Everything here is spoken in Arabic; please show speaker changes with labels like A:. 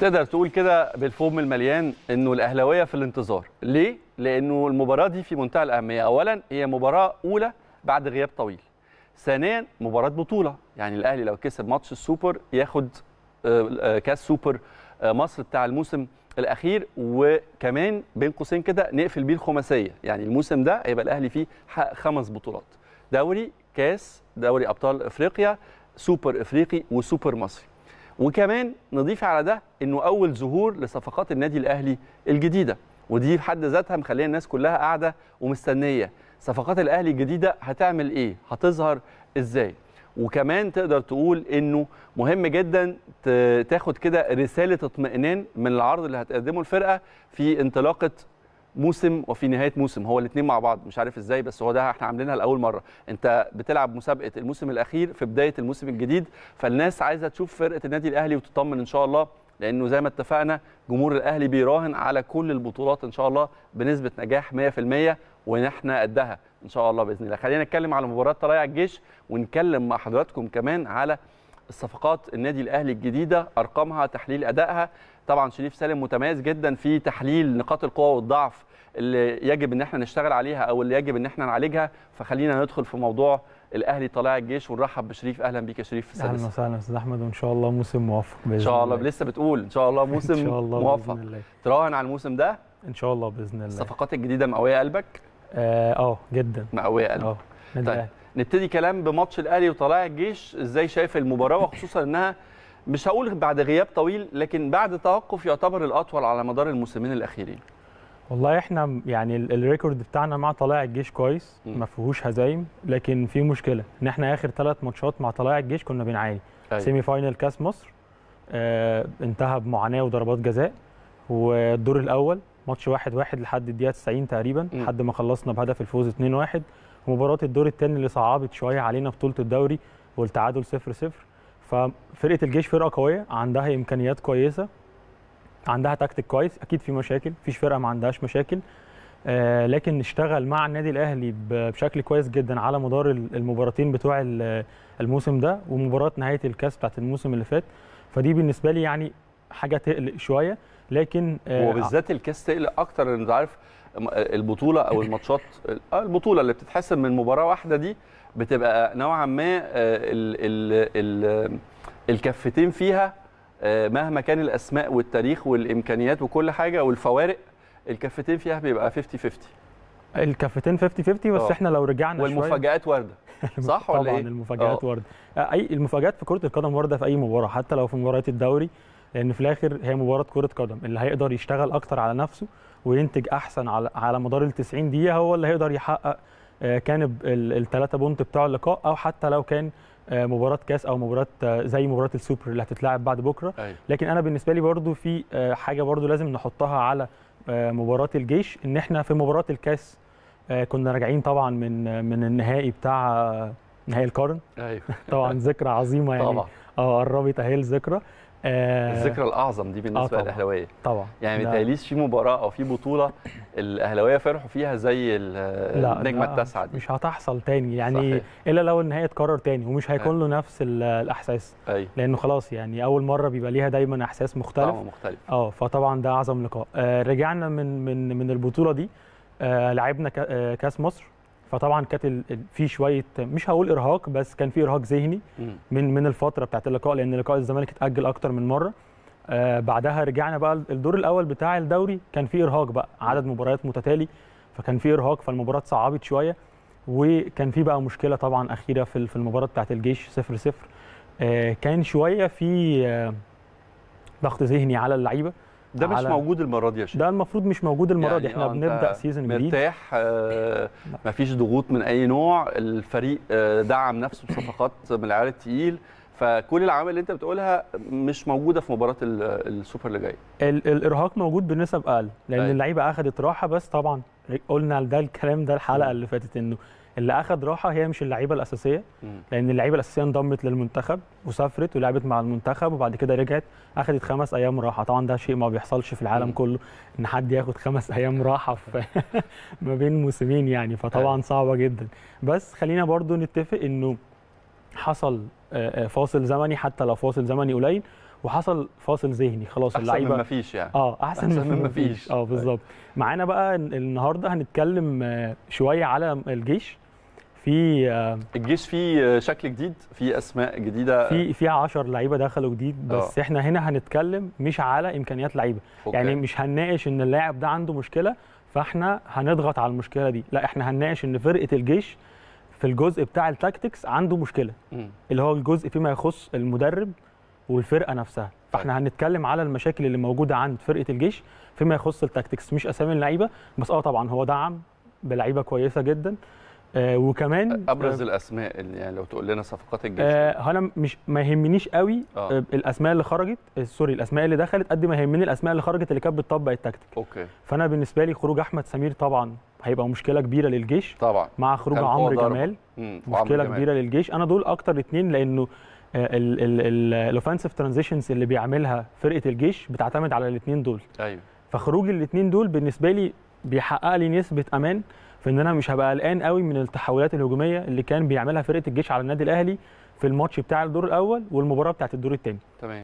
A: تقدر تقول كده بالفم المليان انه الاهلاويه في الانتظار ليه لانه المباراه دي في منتهى الاهميه اولا هي مباراه اولى بعد غياب طويل ثانيا مباراه بطوله يعني الاهلي لو كسب ماتش السوبر ياخد آه، آه، كاس سوبر آه، مصر بتاع الموسم الاخير وكمان بين قوسين كده نقفل بيه الخماسيه يعني الموسم ده هيبقى الاهلي فيه حقق خمس بطولات دوري كاس دوري ابطال افريقيا سوبر افريقي وسوبر مصري وكمان نضيف على ده انه اول ظهور لصفقات النادي الاهلي الجديده ودي في حد ذاتها مخليه الناس كلها قاعده ومستنيه صفقات الاهلي الجديده هتعمل ايه هتظهر ازاي وكمان تقدر تقول انه مهم جدا تاخد كده رساله اطمئنان من العرض اللي هتقدمه الفرقه في انطلاقه موسم وفي نهايه موسم هو الاثنين مع بعض مش عارف ازاي بس هو ده احنا عاملينها لاول مره انت بتلعب مسابقه الموسم الاخير في بدايه الموسم الجديد فالناس عايزه تشوف فرقه النادي الاهلي وتطمن ان شاء الله لانه زي ما اتفقنا جمهور الاهلي بيراهن على كل البطولات ان شاء الله بنسبه نجاح 100% وان احنا قدها ان شاء الله باذن الله خلينا نتكلم على مباراه طلائع الجيش ونتكلم مع حضراتكم كمان على الصفقات النادي الاهلي الجديده ارقامها تحليل ادائها طبعا شريف سالم متميز جدا في تحليل نقاط القوه والضعف اللي يجب ان احنا نشتغل عليها او اللي يجب ان احنا نعالجها فخلينا ندخل في موضوع الاهلي طالع الجيش ونرحب بشريف اهلا بيك يا شريف اهلا وسهلا
B: استاذ احمد وان شاء الله موسم موفق باذن الله ان شاء الله
A: لسه بتقول ان شاء الله موسم ان شاء الله موفق بإذن الله. تراهن على الموسم ده ان شاء الله باذن الله الصفقات الجديده مقويه قلبك اه, آه، جدا مقويه قلبك اه طيب نبتدي كلام بماتش الاهلي وطلائع الجيش ازاي شايف المباراه وخصوصا انها مش هقول بعد غياب طويل لكن بعد توقف يعتبر الاطول على مدار الموسمين الاخيرين
B: والله احنا يعني الريكورد بتاعنا مع طلائع الجيش كويس ما فيهوش هزايم لكن في مشكله ان احنا اخر ثلاث ماتشات مع طلائع الجيش كنا بنعاني أيوة. سيمي فاينل كاس مصر آه انتهى بمعاناه وضربات جزاء والدور الاول ماتش واحد واحد لحد الدقيقه 90 تقريبا م. لحد ما خلصنا بهدف الفوز 2-1 ومباراه الدور الثاني اللي صعبت شويه علينا بطوله الدوري والتعادل 0-0 ففرقه الجيش فرقه قويه عندها امكانيات كويسه عندها تكتيك كويس اكيد في مشاكل مفيش فرقه ما عندهاش مشاكل آه، لكن اشتغل مع النادي الاهلي بشكل كويس جدا على مدار المباراتين بتوع الموسم ده ومباراه نهايه الكاس بتاعت الموسم اللي فات فدي بالنسبه لي يعني حاجه تقلق شويه لكن آه وبالذات
A: الكاس تقلق اكتر لان انت عارف البطوله او الماتشات آه، البطوله اللي بتتحسم من مباراه واحده دي بتبقى نوعا ما الـ آه، الـ الـ الكفتين فيها آه، مهما كان الاسماء والتاريخ والامكانيات وكل حاجه والفوارق الكفتين فيها بيبقى 50 50
B: الكفتين 50 50 بس أوه. احنا لو رجعنا والمفاجآت وارده صح ولا ايه؟ طبعا المفاجآت آه. وارده اي المفاجآت في كره القدم وارده في اي مباراه حتى لو في مباريات الدوري لان في الاخر هي مباراه كره قدم اللي هيقدر يشتغل اكتر على نفسه وينتج احسن على على مدار ال 90 دقيقه هو اللي هيقدر يحقق آه، كان الثلاثه بونت بتوع اللقاء او حتى لو كان آه، مباراه كاس او مباراه آه، زي مباراه السوبر اللي هتتلعب بعد بكره أيوة. لكن انا بالنسبه لي برضو في حاجه برضو لازم نحطها على مباراه الجيش ان احنا في مباراه الكاس كنا راجعين طبعا من من النهائي بتاع نهائي القرن أيوة. طبعا ذكرى عظيمه يعني طبعا اه قربت اهي الذكرى آه، الذكرى الاعظم
A: دي بالنسبه آه للاهلاويه
B: طبعا يعني ما تقاليش
A: في مباراه او في بطوله الاهلاويه فرحوا فيها زي النجمه التاسعه دي
B: مش هتحصل تاني يعني صحيح. الا لو النهايه اتكرر تاني ومش هيكون له نفس الاحساس أي. لانه خلاص يعني اول مره بيبقى ليها دايما احساس مختلف طبعًا مختلف اه فطبعا ده اعظم لقاء آه رجعنا من من من البطوله دي آه لعبنا آه، كاس مصر فطبعا كانت في شويه مش هقول ارهاق بس كان في ارهاق ذهني من من الفتره بتاعت اللقاء لان لقاء الزمالك اتاجل اكتر من مره آه بعدها رجعنا بقى الدور الاول بتاع الدوري كان في ارهاق بقى عدد مباريات متتالي فكان في ارهاق فالمباراه صعبت شويه وكان في بقى مشكله طبعا اخيره في في المباراه بتاعت الجيش 0 0 آه كان شويه في آه ضغط ذهني على اللعيبه ده مش موجود المره دي يا شيخ ده المفروض مش موجود المره يعني دي احنا بنبدا سيزون جديد
A: مرتاح آه مفيش ضغوط من اي نوع الفريق آه دعم نفسه بصفقات من العيار الثقيل فكل العوامل اللي انت بتقولها مش موجوده في مباراه السوبر اللي
B: ال الارهاق موجود بنسب اقل لان طيب. اللعيبه اخذت راحه بس طبعا قلنا ده الكلام ده الحلقه اللي فاتت انه اللي اخذ راحه هي مش اللعيبه الاساسيه لان اللعيبه الاساسيه انضمت للمنتخب وسافرت ولعبت مع المنتخب وبعد كده رجعت اخذت خمس ايام راحه طبعا ده شيء ما بيحصلش في العالم مم. كله ان حد ياخد خمس ايام راحه في ما بين موسمين يعني فطبعا أيوة. صعبه جدا بس خلينا برضو نتفق انه حصل آه، آه، فاصل زمني حتى لو فاصل زمني قليل وحصل فاصل ذهني خلاص اللعيبه احسن من مفيش يعني اه احسن, أحسن من مفيش اه بالظبط معانا بقى النهارده هنتكلم آه، شويه على الجيش في
A: الجيش فيه شكل جديد في اسماء جديده في في
B: 10 لعيبه دخلوا جديد بس أوه. احنا هنا هنتكلم مش على امكانيات لعيبه يعني مش هنناقش ان اللاعب ده عنده مشكله فاحنا هنضغط على المشكله دي لا احنا هنناقش ان فرقه الجيش في الجزء بتاع التاكتكس عنده مشكله م. اللي هو الجزء فيما يخص المدرب والفرقه نفسها طيب. فاحنا هنتكلم على المشاكل اللي موجوده عند فرقه الجيش فيما يخص التاكتكس مش اسامي اللعيبه بس اه طبعا هو دعم بلعيبه كويسه جدا آه، وكمان ابرز آه،
A: الاسماء اللي يعني لو تقول لنا صفقات الجيش
B: انا آه، مش ما يهمنيش قوي آه. آه الاسماء اللي خرجت سوري الاسماء اللي دخلت قد ما يهمني الاسماء اللي خرجت اللي كانت بتطبق التكتيك اوكي فانا بالنسبه لي خروج احمد سمير طبعا هيبقى مشكله كبيره للجيش طبعا مع خروج عمرو جمال مم. مشكله جمال. كبيره للجيش انا دول اكتر اتنين لانه الاوفنسيف ترانزيشنز اللي بيعملها فرقه الجيش بتعتمد على الاثنين دول ايوه فخروج الاثنين دول بالنسبه لي بيحقق لي نسبه امان في ان انا مش هبقى قلقان قوي من التحولات الهجوميه اللي كان بيعملها فرقه الجيش على النادي الاهلي في الماتش بتاع الدور الاول والمباراه بتاعه الدور الثاني
A: تمام